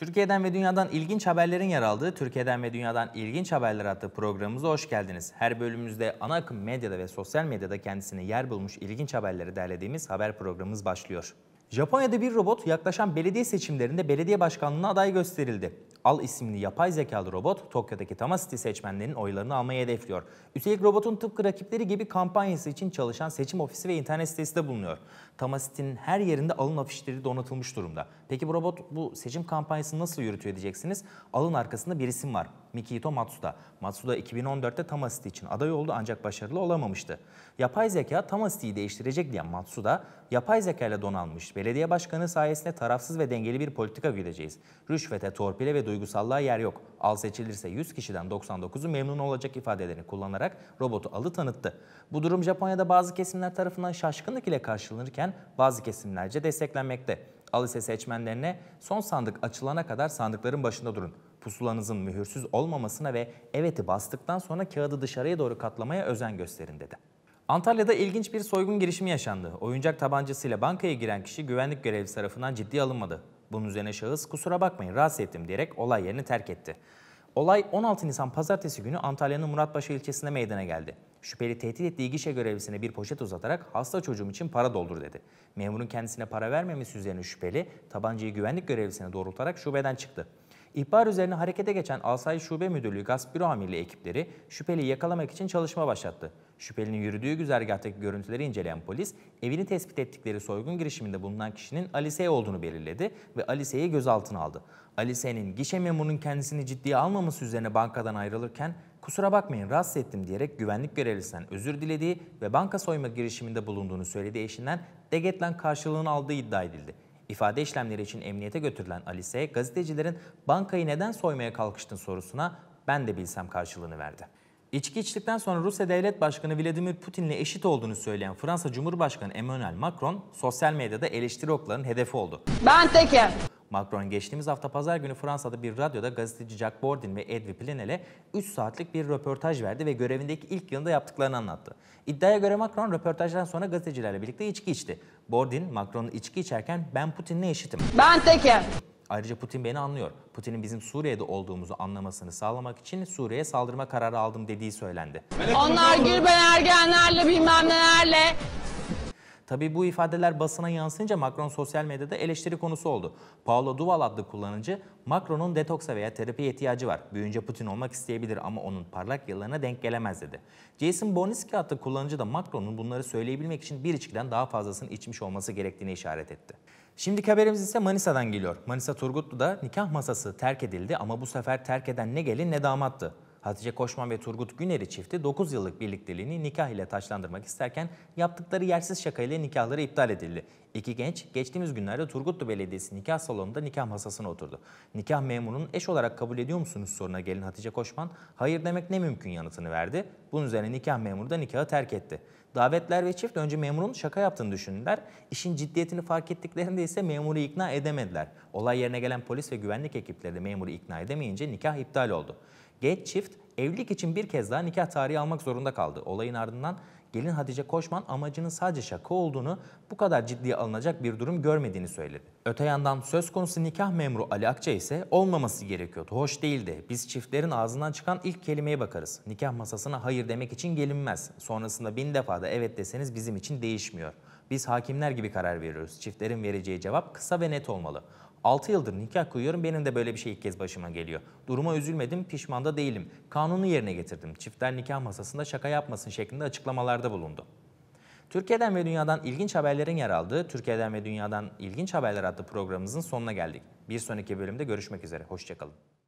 Türkiye'den ve dünyadan ilginç haberlerin yer aldığı Türkiye'den ve dünyadan ilginç haberler adlı programımıza hoş geldiniz. Her bölümümüzde ana akım medyada ve sosyal medyada kendisine yer bulmuş ilginç haberleri derlediğimiz haber programımız başlıyor. Japonya'da bir robot yaklaşan belediye seçimlerinde belediye başkanlığına aday gösterildi. Al isimli yapay zekalı robot Tokyo'daki Tama City seçmenlerinin oylarını almayı hedefliyor. Üstelik robotun tıpkı rakipleri gibi kampanyası için çalışan seçim ofisi ve internet sitesi de bulunuyor. Tama City'nin her yerinde alın afişleri donatılmış durumda. Peki bu robot bu seçim kampanyasını nasıl yürütüyor diyeceksiniz. Alın arkasında bir isim var. Mikito Matsuda. Matsuda 2014'te Tamacity için aday oldu ancak başarılı olamamıştı. Yapay zeka Tamacity'yi değiştirecek diyen Matsuda, yapay zeka ile donanmış belediye başkanı sayesinde tarafsız ve dengeli bir politika güdeceğiz. Rüşvete, torpile ve duygusallığa yer yok. Al seçilirse 100 kişiden 99'u memnun olacak ifadelerini kullanarak robotu alı tanıttı. Bu durum Japonya'da bazı kesimler tarafından şaşkınlık ile karşılanırken bazı kesimlerce desteklenmekte. Al ise seçmenlerine son sandık açılana kadar sandıkların başında durun pusulanızın mühürsüz olmamasına ve evet'i bastıktan sonra kağıdı dışarıya doğru katlamaya özen gösterin dedi. Antalya'da ilginç bir soygun girişimi yaşandı. Oyuncak tabancasıyla bankaya giren kişi güvenlik görevlisi tarafından ciddi alınmadı. Bunun üzerine şahıs kusura bakmayın rahatsız ettim diyerek olay yerini terk etti. Olay 16 Nisan pazartesi günü Antalya'nın Muratpaşa ilçesinde meydana geldi. Şüpheli tehdit ettiği gişe görevlisine bir poşet uzatarak hasta çocuğum için para doldur dedi. Memurun kendisine para vermemesi üzerine şüpheli tabancayı güvenlik görevlisine doğrultarak şubeden çıktı. İhbar üzerine harekete geçen Asayiş Şube Müdürlüğü Gasp Büro Amirliği ekipleri şüpheliyi yakalamak için çalışma başlattı. Şüphelinin yürüdüğü güzergahtaki görüntüleri inceleyen polis, evini tespit ettikleri soygun girişiminde bulunan kişinin Alise'ye olduğunu belirledi ve Alise'yi gözaltına aldı. Alise'nin gişe memurunun kendisini ciddiye almaması üzerine bankadan ayrılırken kusura bakmayın rahatsız ettim diyerek güvenlik görevlisinden özür dilediği ve banka soyma girişiminde bulunduğunu söylediği eşinden Degetlen karşılığını aldığı iddia edildi. İfade işlemleri için emniyete götürülen Alice, gazetecilerin bankayı neden soymaya kalkıştın sorusuna ben de bilsem karşılığını verdi. İçki içtikten sonra Rusya Devlet Başkanı Vladimir Putin'le eşit olduğunu söyleyen Fransa Cumhurbaşkanı Emmanuel Macron sosyal medyada eleştiri oklarının hedefi oldu. Ben tekim. Macron geçtiğimiz hafta pazar günü Fransa'da bir radyoda gazeteci Jack Bordin ve Edwy Plenel'e 3 saatlik bir röportaj verdi ve görevindeki ilk yılında yaptıklarını anlattı. İddiaya göre Macron röportajdan sonra gazetecilerle birlikte içki içti. Bordin, Macron'un içki içerken ben Putin'le eşitim. Ben tekim. Ayrıca Putin beni anlıyor. Putin'in bizim Suriye'de olduğumuzu anlamasını sağlamak için Suriye'ye saldırma kararı aldım dediği söylendi. Onlar Gürben Ergenlerle bilmem neler Tabi bu ifadeler basına yansınca Macron sosyal medyada eleştiri konusu oldu. Paolo Duval adlı kullanıcı Macron'un detoksa veya terapi ihtiyacı var. Büyünce Putin olmak isteyebilir ama onun parlak yıllarına denk gelemez dedi. Jason Boniski adlı kullanıcı da Macron'un bunları söyleyebilmek için bir içkiden daha fazlasını içmiş olması gerektiğini işaret etti. Şimdiki haberimiz ise Manisa'dan geliyor. Manisa Turgutlu'da nikah masası terk edildi ama bu sefer terk eden ne gelin ne damattı. Hatice Koşman ve Turgut Güner'i çifti 9 yıllık birlikteliğini nikah ile taşlandırmak isterken yaptıkları yersiz şakayla nikahları iptal edildi. İki genç geçtiğimiz günlerde Turgutlu Belediyesi nikah salonunda nikah masasına oturdu. Nikah memurunun eş olarak kabul ediyor musunuz soruna gelin Hatice Koşman hayır demek ne mümkün yanıtını verdi. Bunun üzerine nikah memuru da nikahı terk etti. Davetler ve çift önce memurun şaka yaptığını düşündüler. İşin ciddiyetini fark ettiklerinde ise memuru ikna edemediler. Olay yerine gelen polis ve güvenlik ekipleri de memuru ikna edemeyince nikah iptal oldu. Genç çift evlilik için bir kez daha nikah tarihi almak zorunda kaldı. Olayın ardından gelin Hatice Koşman amacının sadece şaka olduğunu, bu kadar ciddiye alınacak bir durum görmediğini söyledi. Öte yandan söz konusu nikah memuru Ali Akça ise olmaması gerekiyordu, hoş değildi. Biz çiftlerin ağzından çıkan ilk kelimeye bakarız. Nikah masasına hayır demek için gelinmez. Sonrasında bin defa da evet deseniz bizim için değişmiyor. Biz hakimler gibi karar veriyoruz. Çiftlerin vereceği cevap kısa ve net olmalı. 6 yıldır nikah kıyıyorum benim de böyle bir şey ilk kez başıma geliyor. Duruma üzülmedim pişman da değilim. Kanunu yerine getirdim. Çiftler nikah masasında şaka yapmasın şeklinde açıklamalarda bulundu. Türkiye'den ve dünyadan ilginç haberlerin yer aldığı Türkiye'den ve dünyadan ilginç haberler adlı programımızın sonuna geldik. Bir sonraki bölümde görüşmek üzere. Hoşçakalın.